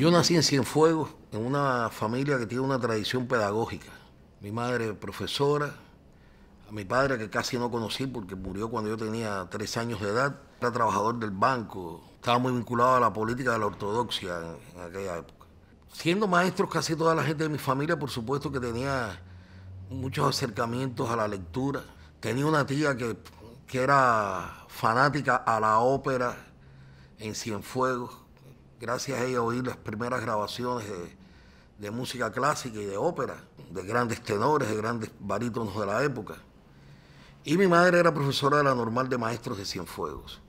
Yo nací en Cienfuegos, en una familia que tiene una tradición pedagógica. Mi madre profesora, a mi padre que casi no conocí porque murió cuando yo tenía tres años de edad, era trabajador del banco, estaba muy vinculado a la política de la ortodoxia en, aquella época. Siendo maestro casi toda la gente de mi familia, por supuesto que tenía muchos acercamientos a la lectura. Tenía una tía que, que era fanática a la ópera en Cienfuegos gracias a ella oí las primeras grabaciones de, música clásica y de ópera, de grandes tenores, de grandes barítonos de la época. Y mi madre era profesora de la normal de maestros de Cienfuegos.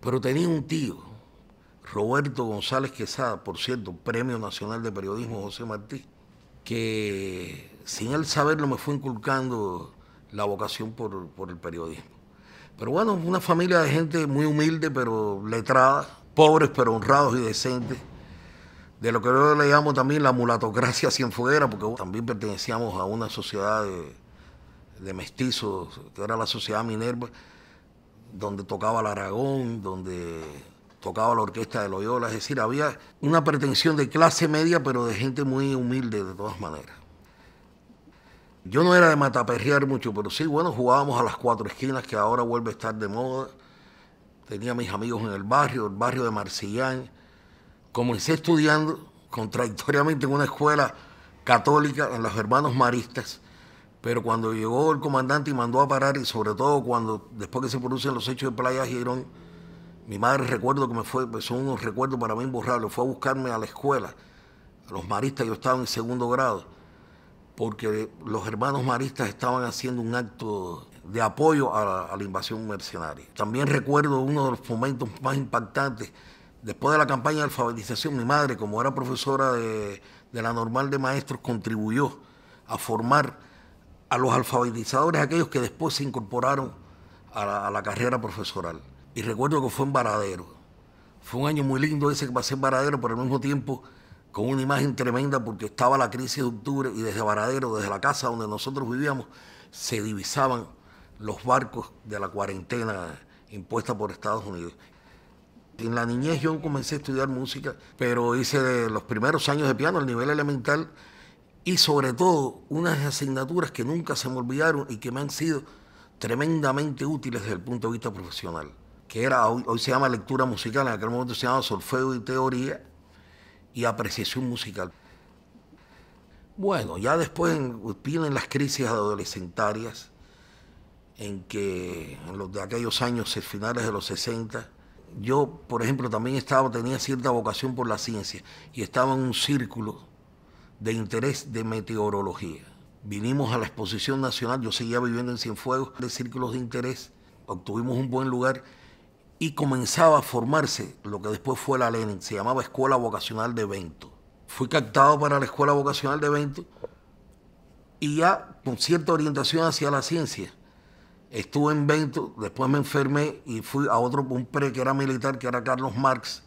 Pero tenía un tío, Roberto González Quesada, por cierto, Premio Nacional de Periodismo José Martí, que sin él saberlo me fue inculcando la vocación por, por el periodismo. Pero bueno, una familia de gente muy humilde, pero letrada, pobres pero honrados y decentes, de lo que yo le llamo también la mulatocracia cienfuera, porque también pertenecíamos a una sociedad de, de mestizos, que era la sociedad Minerva, donde tocaba el Aragón, donde tocaba la orquesta de Loyola, es decir, había una pretensión de clase media, pero de gente muy humilde de todas maneras. Yo no era de mataperrear mucho, pero sí, bueno, jugábamos a las cuatro esquinas, que ahora vuelve a estar de moda tenía mis amigos en el barrio, el barrio de Marcillán. Comencé estudiando contradictoriamente en una escuela católica, en los hermanos maristas, pero cuando llegó el comandante y mandó a parar, y sobre todo cuando, después que se producen los hechos de Playa Girón, mi madre recuerdo que me fue, pues, son unos recuerdos para mí imborrables, fue a buscarme a la escuela, a los maristas, yo estaba en segundo grado, porque los hermanos maristas estaban haciendo un acto de apoyo a la, invasión mercenaria. También recuerdo uno de los momentos más impactantes, después de la campaña de alfabetización, mi madre, como era profesora de, la normal de maestros, contribuyó a formar a los alfabetizadores, aquellos que después se incorporaron a la, carrera profesoral. Y recuerdo que fue en Varadero. Fue un año muy lindo ese que pasé en Varadero, pero al mismo tiempo con una imagen tremenda porque estaba la crisis de octubre y desde Varadero, desde la casa donde nosotros vivíamos, se divisaban los barcos de la cuarentena impuesta por Estados Unidos. En la niñez yo comencé a estudiar música, pero hice los primeros años de piano, a nivel elemental, y sobre todo unas asignaturas que nunca se me olvidaron y que me han sido tremendamente útiles desde el punto de vista profesional, que era, hoy, hoy se llama lectura musical, en aquel momento se llamaba solfeo y teoría, y apreciación musical. Bueno, ya después vienen las crisis adolescentarias, en que en los de aquellos años eh, finales de los 60, yo, por ejemplo, también estaba, tenía cierta vocación por la ciencia y estaba en un círculo de interés de meteorología. Vinimos a la exposición nacional, yo seguía viviendo en Cienfuegos, de círculos de interés, obtuvimos un buen lugar y comenzaba a formarse lo que después fue la LENIN, se llamaba Escuela Vocacional de Evento. Fui captado para la Escuela Vocacional de Evento y ya con cierta orientación hacia la ciencia Estuve en Bento, después me enfermé y fui a otro, un pre que era militar, que era Carlos Marx,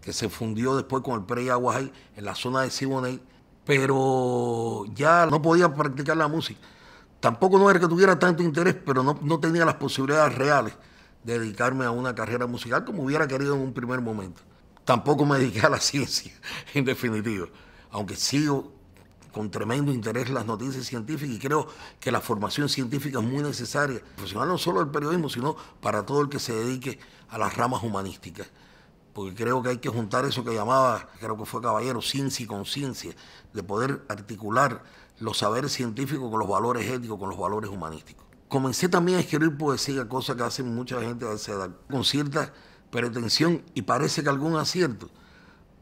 que se fundió después con el pre Yaguajay en la zona de Siboney, pero ya no podía practicar la música. Tampoco no era que tuviera tanto interés, pero no, no tenía las posibilidades reales de dedicarme a una carrera musical como hubiera querido en un primer momento. Tampoco me dediqué a la ciencia, en definitiva, aunque sigo con tremendo interés las noticias científicas y creo que la formación científica es muy necesaria, profesional no solo del periodismo, sino para todo el que se dedique a las ramas humanísticas. Porque creo que hay que juntar eso que llamaba, creo que fue Caballero, ciencia y conciencia, de poder articular los saberes científicos con los valores éticos, con los valores humanísticos. Comencé también a escribir poesía, cosa que hace mucha gente de esa edad, con cierta pretensión y parece que algún acierto,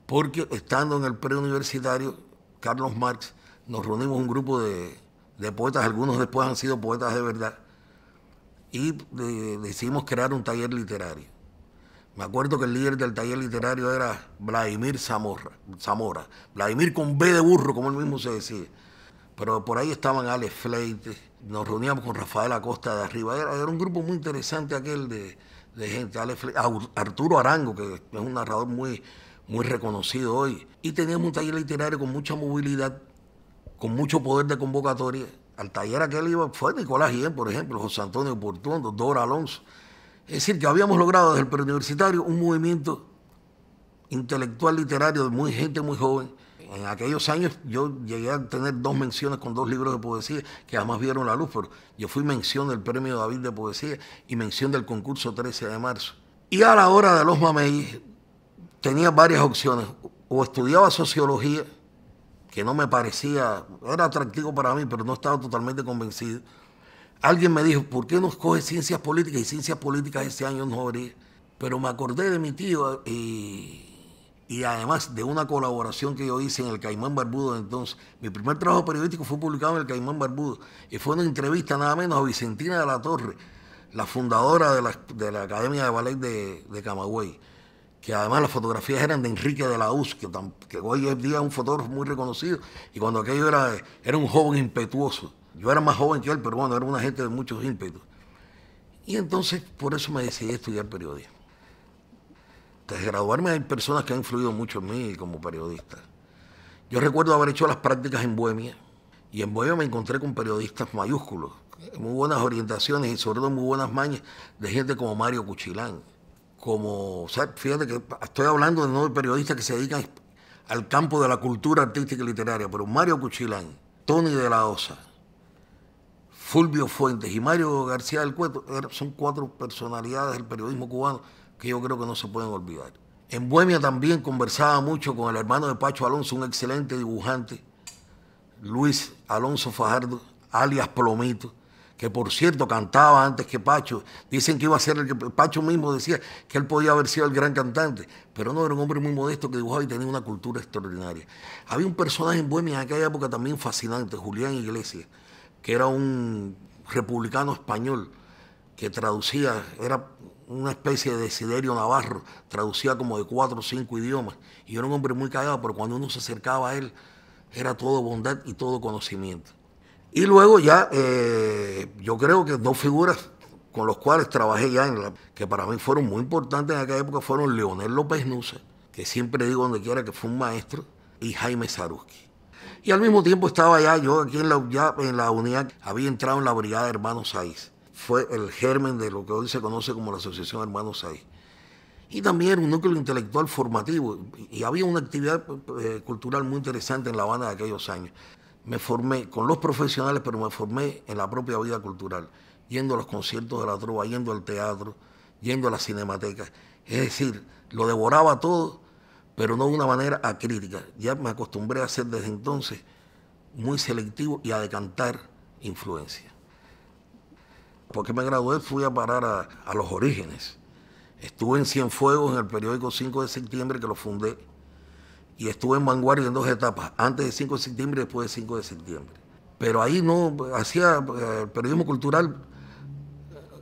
porque estando en el preuniversitario, Carlos Marx nos reunimos un grupo de, poetas, algunos después han sido poetas de verdad, y decidimos crear un taller literario. Me acuerdo que el líder del taller literario era Vladimir Zamora, Zamora Vladimir con B de burro, como él mismo se decía. Pero por ahí estaban Alex Fleite, nos reuníamos con Rafael Acosta de arriba. Era, un grupo muy interesante aquel de, gente. Alex Arturo Arango, que es un narrador muy, muy reconocido hoy. Y teníamos un taller literario con mucha movilidad con mucho poder de convocatoria. Al taller que él iba fue Nicolás Guillén, por ejemplo, José Antonio Portuondo, Dora Alonso. Es decir, que habíamos logrado desde el preuniversitario un movimiento intelectual literario de muy gente muy joven. En aquellos años yo llegué a tener dos menciones con dos libros de poesía que jamás vieron la luz, pero yo fui mención del premio David de poesía y mención del concurso 13 de marzo. Y a la hora de los mameyes tenía varias opciones. O estudiaba sociología, que no me parecía, era atractivo para mí, pero no estaba totalmente convencido. Alguien me dijo, ¿por qué no escoges ciencias políticas? Y ciencias políticas ese año no abrí. Pero me acordé de mi tío eh, y, y además de una colaboración que yo hice en el Caimán Barbudo entonces. Mi primer trabajo periodístico fue publicado en el Caimán Barbudo y fue una entrevista nada menos a Vicentina de la Torre, la fundadora de la, Academia de Ballet de, de Camagüey que además las fotografías eran de Enrique de la Uz, que, hoy en día es un fotógrafo muy reconocido, y cuando aquello era, era un joven impetuoso. Yo era más joven que él, pero bueno, era una gente de muchos ímpetos. Y entonces por eso me decidí estudiar periodismo. Desde graduarme hay personas que han influido mucho en mí como periodista. Yo recuerdo haber hecho las prácticas en Bohemia, y en Bohemia me encontré con periodistas mayúsculos, muy buenas orientaciones y sobre todo muy buenas mañas de gente como Mario Cuchilán, como, o sea, fíjate que estoy hablando de nueve periodistas que se dedican al campo de la cultura artística y literaria, pero Mario Cuchilán, Tony de la Osa, Fulvio Fuentes y Mario García del Cueto er, son cuatro personalidades del periodismo cubano que yo creo que no se pueden olvidar. En Bohemia también conversaba mucho con el hermano de Pacho Alonso, un excelente dibujante, Luis Alonso Fajardo, alias Plomito, que por cierto cantaba antes que Pacho. Dicen que iba a ser el que Pacho mismo decía que él podía haber sido el gran cantante, pero no, era un hombre muy modesto que dibujaba y tenía una cultura extraordinaria. Había un personaje en Bohemia en aquella época también fascinante, Julián Iglesias, que era un republicano español que traducía, era una especie de Siderio Navarro, traducía como de cuatro o cinco idiomas, y era un hombre muy callado, pero cuando uno se acercaba a él, era todo bondad y todo conocimiento. Y luego ya, eh, yo creo que dos figuras con los cuales trabajé ya, en que para mí fueron muy importantes en aquella época, fueron Leonel López Nusa, que siempre digo donde quiera que fue un maestro, y Jaime Saruski. Y al mismo tiempo estaba ya, yo aquí en la, ya en la unidad, había entrado en la brigada Hermanos Saiz. Fue el germen de lo que hoy se conoce como la Asociación Hermanos Saiz. Y también un núcleo intelectual formativo. Y había una actividad eh, cultural muy interesante en La Habana de aquellos años me formé con los profesionales, pero me formé en la propia vida cultural, yendo a los conciertos de la trova, yendo al teatro, yendo a las cinematecas. Es decir, lo devoraba todo, pero no de una manera acrítica. Ya me acostumbré a ser desde entonces muy selectivo y a decantar influencia. Porque me gradué, fui a parar a, a los orígenes. Estuve en Cienfuegos, en el periódico 5 de septiembre, que lo fundé y estuve en vanguardia en dos etapas, antes de 5 de septiembre y después de 5 de septiembre. Pero ahí no hacía eh, periodismo cultural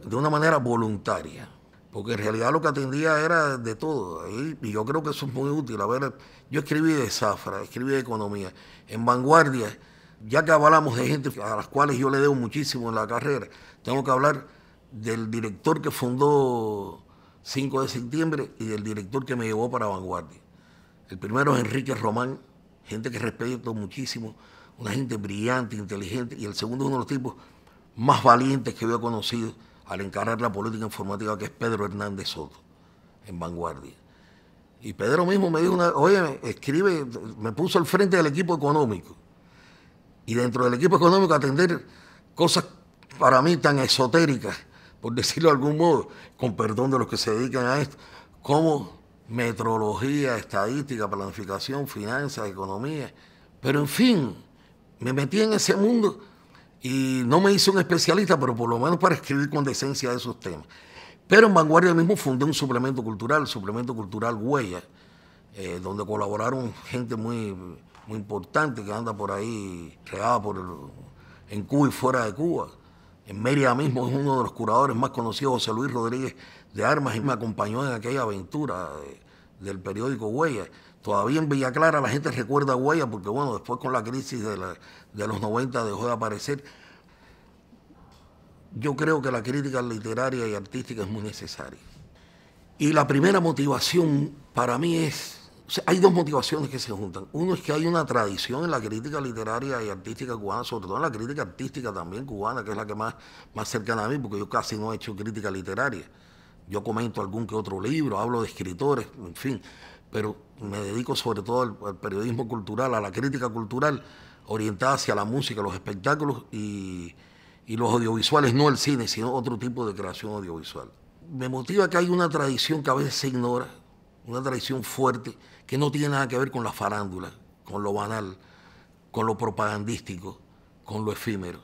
de una manera voluntaria, porque en realidad lo que atendía era de todo. Y yo creo que eso es muy útil. A ver, yo escribí de Zafra, escribí de Economía. En vanguardia, ya que hablamos de gente a las cuales yo le debo muchísimo en la carrera, tengo que hablar del director que fundó 5 de septiembre y del director que me llevó para vanguardia. El primero es Enrique Román, gente que respeto muchísimo, una gente brillante, inteligente, y el segundo es uno de los tipos más valientes que yo he conocido al encarar la política informativa, que es Pedro Hernández Soto, en vanguardia. Y Pedro mismo me dijo, una, oye, escribe, me puso al frente del equipo económico. Y dentro del equipo económico atender cosas para mí tan esotéricas, por decirlo de algún modo, con perdón de los que se dedican a esto, como metrología, estadística, planificación, finanzas, economía. Pero en fin, me metí en ese mundo y no me hice un especialista, pero por lo menos para escribir con decencia esos temas. Pero en Vanguardia mismo fundé un suplemento cultural, el suplemento cultural Huella, eh, donde colaboraron gente muy, muy importante que anda por ahí, creada por en Cuba y fuera de Cuba. En Mérida mismo es uno de los curadores más conocidos, José Luis Rodríguez de Armas y me acompañó en aquella aventura eh, del periódico Huella. Todavía en Villa Clara la gente recuerda a Huella porque, bueno, después con la crisis de, los 90 dejó de aparecer. Yo creo que la crítica literaria y artística es muy necesaria. Y la primera motivación para mí es, hay dos motivaciones que se juntan. Uno es que hay una tradición en la crítica literaria y artística cubana, sobre todo en la crítica artística también cubana, que es la que más, más cercana a mí, porque yo casi no he hecho crítica literaria. Yo comento algún que otro libro, hablo de escritores, en fin, pero me dedico sobre todo al, periodismo cultural, a la crítica cultural orientada hacia la música, los espectáculos y, y los audiovisuales, no el cine, sino otro tipo de creación audiovisual. Me motiva que hay una tradición que a veces se ignora, una tradición fuerte, que no tiene nada que ver con la farándula, con lo banal, con lo propagandístico, con lo efímero.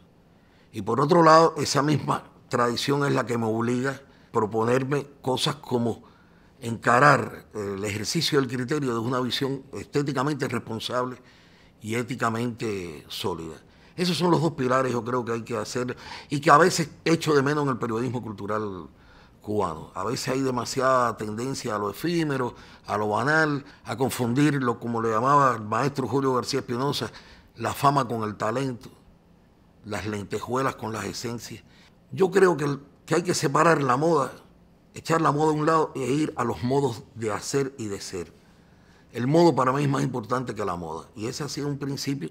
Y por otro lado, esa misma tradición es la que me obliga proponerme cosas como encarar el ejercicio del criterio de una visión estéticamente responsable y éticamente sólida. Esos son los dos pilares yo creo que hay que hacer y que a veces echo de menos en el periodismo cultural cubano. A veces hay demasiada tendencia a lo efímero, a lo banal, a lo como le llamaba el maestro Julio García Espinosa, la fama con el talento, las lentejuelas con las esencias. Yo creo que el que hay que separar la moda, echar la moda a un lado e ir a los modos de hacer y de ser. El modo para mí es más importante que la moda. Y ese ha sido un principio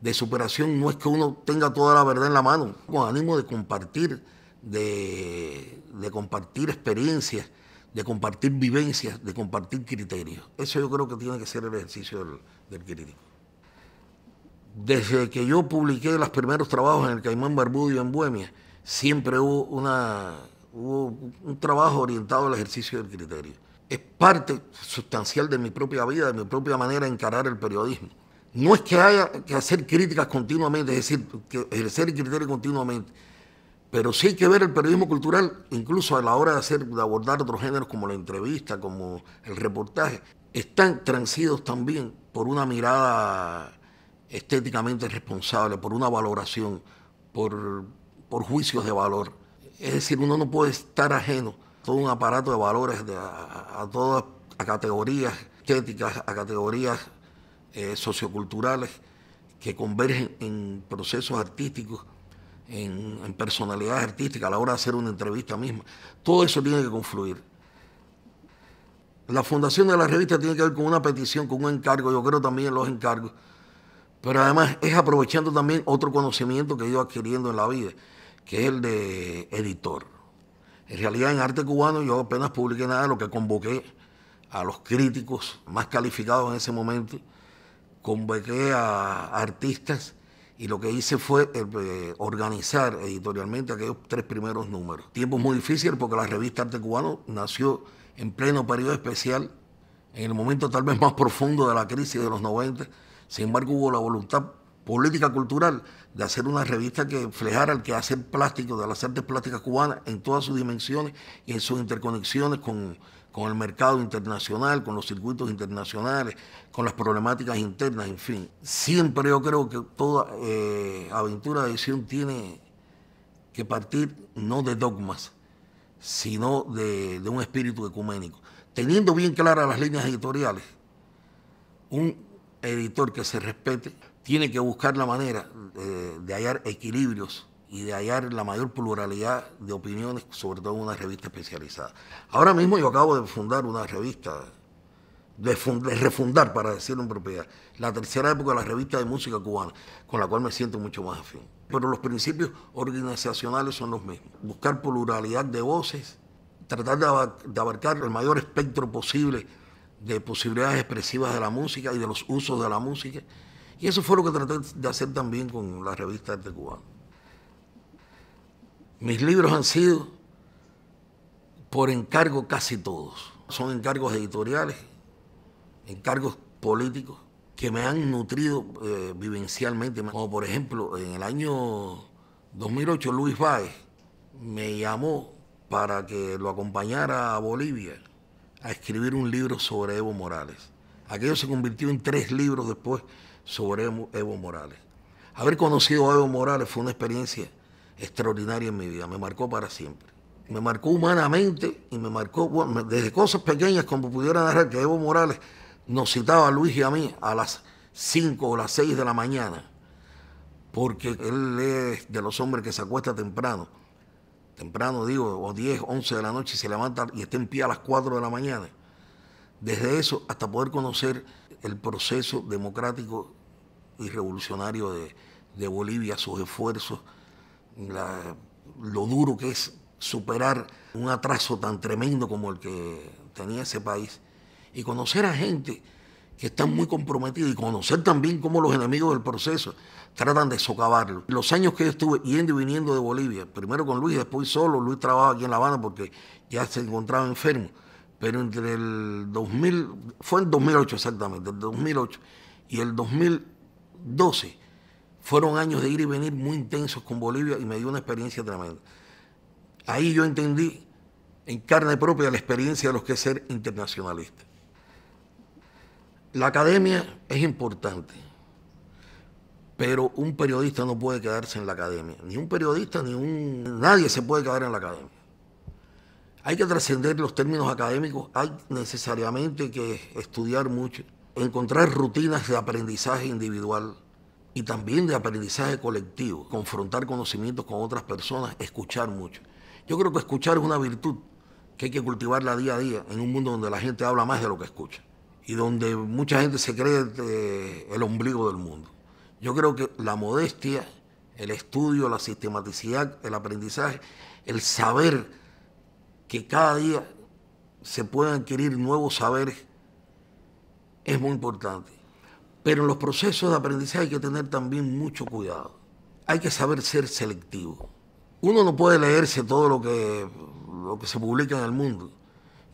de superación. No es que uno tenga toda la verdad en la mano, con ánimo de compartir, de, compartir experiencias, de compartir vivencias, de compartir criterios. Eso yo creo que tiene que ser el ejercicio del, del crítico. Desde que yo publiqué los primeros trabajos en el Caimán Barbudo y en Bohemia, siempre hubo, una, un trabajo orientado al ejercicio del criterio. Es parte sustancial de mi propia vida, de mi propia manera de encarar el periodismo. No es que haya que hacer críticas continuamente, es decir, que ejercer el criterio continuamente, pero sí hay que ver el periodismo cultural, incluso a la hora de, hacer, de abordar otros géneros como la entrevista, como el reportaje, están transidos también por una mirada estéticamente responsable, por una valoración, por, por juicios de valor. Es decir, uno no puede estar ajeno a todo un aparato de valores, a, todas a categorías éticas, a categorías eh, socioculturales que convergen en procesos artísticos, en, en personalidades artísticas a la hora de hacer una entrevista misma. Todo eso tiene que confluir. La fundación de la revista tiene que ver con una petición, con un encargo, yo creo también en los encargos, pero además es aprovechando también otro conocimiento que he ido adquiriendo en la vida que es el de editor. En realidad en arte cubano yo apenas publiqué nada lo que convoqué a los críticos más calificados en ese momento, convoqué a artistas y lo que hice fue eh, eh, organizar editorialmente aquellos tres primeros números. Tiempo muy difícil porque la revista Arte Cubano nació en pleno periodo especial, en el momento tal vez más profundo de la crisis de los 90. Sin embargo, hubo la voluntad política cultural de hacer una revista que reflejara el quehacer plástico de las artes plásticas cubanas en todas sus dimensiones y en sus interconexiones con, el mercado internacional, con los circuitos internacionales, con las problemáticas internas, en fin. Siempre yo creo que toda eh, aventura de edición tiene que partir no de dogmas, sino de, de, un espíritu ecuménico. Teniendo bien claras las líneas editoriales, un editor que se respete tiene que buscar la manera eh, de hallar equilibrios y de hallar la mayor pluralidad de opiniones, sobre todo en una revista especializada. Ahora mismo yo acabo de fundar una revista, de, refundar, para decirlo en propiedad, la tercera época de la revista de música cubana, con la cual me siento mucho más afín. Pero los principios organizacionales son los mismos. Buscar pluralidad de voces, tratar de abarcar el mayor espectro posible de posibilidades expresivas de la música y de los usos de la música y eso fue lo que traté de hacer también con la revista Arte Cubano. Mis libros han sido por encargo casi todos. Son encargos editoriales, encargos políticos que me han nutrido eh, vivencialmente. Como por ejemplo, en el año 2008 Luis Báez me llamó para que lo acompañara a Bolivia a escribir un libro sobre Evo Morales. Aquello se convirtió en tres libros después sobre Evo, Morales. Haber conocido a Evo Morales fue una experiencia extraordinaria en mi vida, me marcó para siempre. Me marcó humanamente y me marcó, desde cosas pequeñas como pudiera narrar que Evo Morales nos citaba a Luis y a mí a las 5 o las 6 de la mañana, porque él es de los hombres que se acuesta temprano, temprano digo, o 10, 11 de la noche y se levanta y está en pie a las 4 de la mañana. Desde eso hasta poder conocer el proceso democrático y revolucionario de, Bolivia, sus esfuerzos, lo duro que es superar un atraso tan tremendo como el que tenía ese país y conocer a gente que está muy comprometida y conocer también cómo los enemigos del proceso tratan de socavarlo. Los años que yo estuve yendo y viniendo de Bolivia, primero con Luis, después solo, Luis trabajaba aquí en La Habana porque ya se encontraba enfermo, pero entre el 2000, fue en 2008 exactamente, el 2008 y el 2000 12. Fueron años de ir y venir muy intensos con Bolivia y me dio una experiencia tremenda. Ahí yo entendí en carne propia la experiencia de los que es ser internacionalista. La academia es importante, pero un periodista no puede quedarse en la academia. Ni un periodista, ni un... Nadie se puede quedar en la academia. Hay que trascender los términos académicos, hay necesariamente que estudiar mucho encontrar rutinas de aprendizaje individual y también de aprendizaje colectivo, confrontar conocimientos con otras personas, escuchar mucho. Yo creo que escuchar es una virtud que hay que cultivarla día a día en un mundo donde la gente habla más de lo que escucha y donde mucha gente se cree el ombligo del mundo. Yo creo que la modestia, el estudio, la sistematicidad, el aprendizaje, el saber que cada día se pueden adquirir nuevos saberes es muy importante. Pero en los procesos de aprendizaje hay que tener también mucho cuidado. Hay que saber ser selectivo. Uno no puede leerse todo lo que, que se publica en el mundo.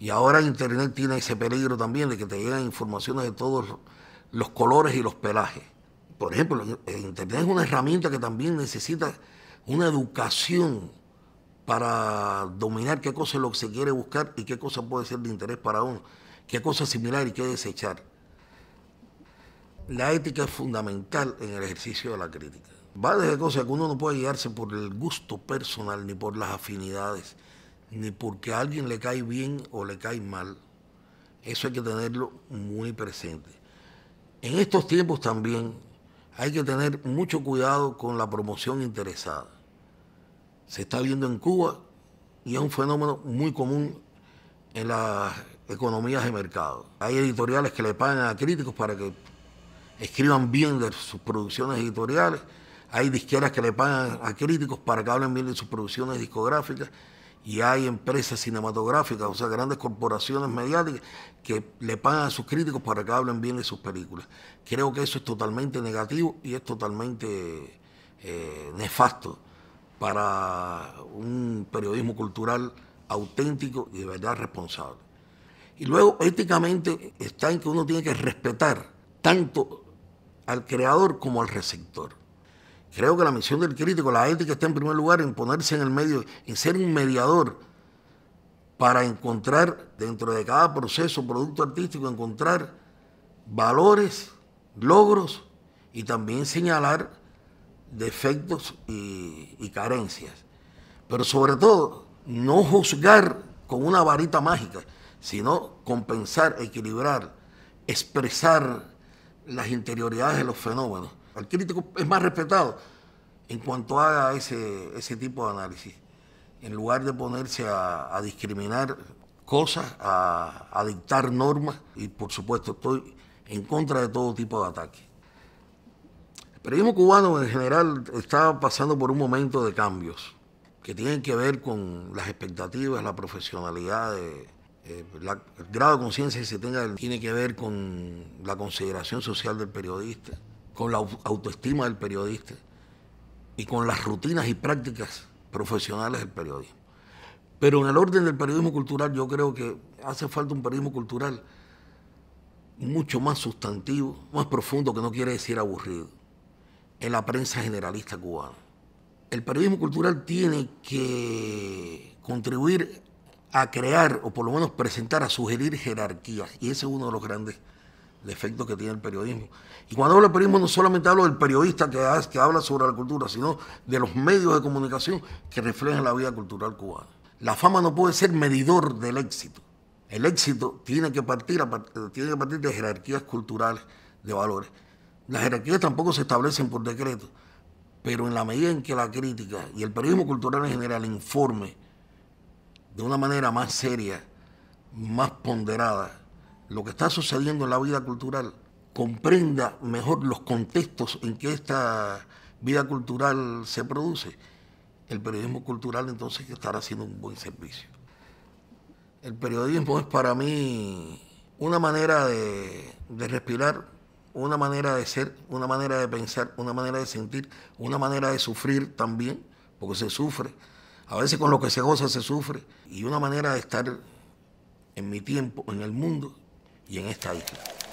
Y ahora Internet tiene ese peligro también de que te lleguen informaciones de todos los colores y los pelajes. Por ejemplo, Internet es una herramienta que también necesita una educación para dominar qué cosa es lo que se quiere buscar y qué cosa puede ser de interés para uno, qué cosa similar y qué desechar. La ética es fundamental en el ejercicio de la crítica. Va desde cosas que uno no puede guiarse por el gusto personal, ni por las afinidades, ni porque a alguien le cae bien o le cae mal. Eso hay que tenerlo muy presente. En estos tiempos también hay que tener mucho cuidado con la promoción interesada. Se está viendo en Cuba y es un fenómeno muy común en las economías de mercado. Hay editoriales que le pagan a críticos para que escriban bien de sus producciones editoriales. Hay disqueras que le pagan a críticos para que hablen bien de sus producciones discográficas y hay empresas cinematográficas, o sea, grandes corporaciones mediáticas que le pagan a sus críticos para que hablen bien de sus películas. Creo que eso es totalmente negativo y es totalmente eh, nefasto para un periodismo cultural auténtico y de verdad responsable. Y luego, éticamente, está en que uno tiene que respetar tanto al creador como al receptor. Creo que la misión del crítico, la ética, está en primer lugar en ponerse en el medio, en ser un mediador para encontrar dentro de cada proceso, producto artístico, encontrar valores, logros y también señalar defectos y, y carencias. Pero sobre todo, no juzgar con una varita mágica, sino compensar, equilibrar, expresar las interioridades de los fenómenos. El crítico es más respetado en cuanto haga ese, ese tipo de análisis, en lugar de ponerse a, discriminar cosas, a, dictar normas, y por supuesto estoy en contra de todo tipo de ataques. El periodismo cubano en general está pasando por un momento de cambios que tienen que ver con las expectativas, la profesionalidad de, eh, el grado de conciencia que se tenga tiene que ver con la consideración social del periodista, con la autoestima del periodista y con las rutinas y prácticas profesionales del periodismo. Pero en el orden del periodismo cultural yo creo que hace falta un periodismo cultural mucho más sustantivo, más profundo, que no quiere decir aburrido, en la prensa generalista cubana. El periodismo cultural tiene que contribuir a crear o por lo menos presentar, a sugerir jerarquías. Y ese es uno de los grandes defectos que tiene el periodismo. Y cuando hablo de periodismo no solamente hablo del periodista que, que habla sobre la cultura, sino de los medios de comunicación que reflejan la vida cultural cubana. La fama no puede ser medidor del éxito. El éxito tiene que partir, eh, tiene que partir de jerarquías culturales, de valores. Las jerarquías tampoco se establecen por decreto, pero en la medida en que la crítica y el periodismo cultural en general informe de una manera más seria, más ponderada, lo que está sucediendo en la vida cultural, comprenda mejor los contextos en que esta vida cultural se produce, el periodismo cultural entonces estará haciendo un buen servicio. El periodismo es para mí una manera de, de respirar, una manera de ser, una manera de pensar, una manera de sentir, una manera de sufrir también, porque se sufre a veces con lo que se goza se sufre. Y una manera de estar en mi tiempo, en el mundo y en esta isla.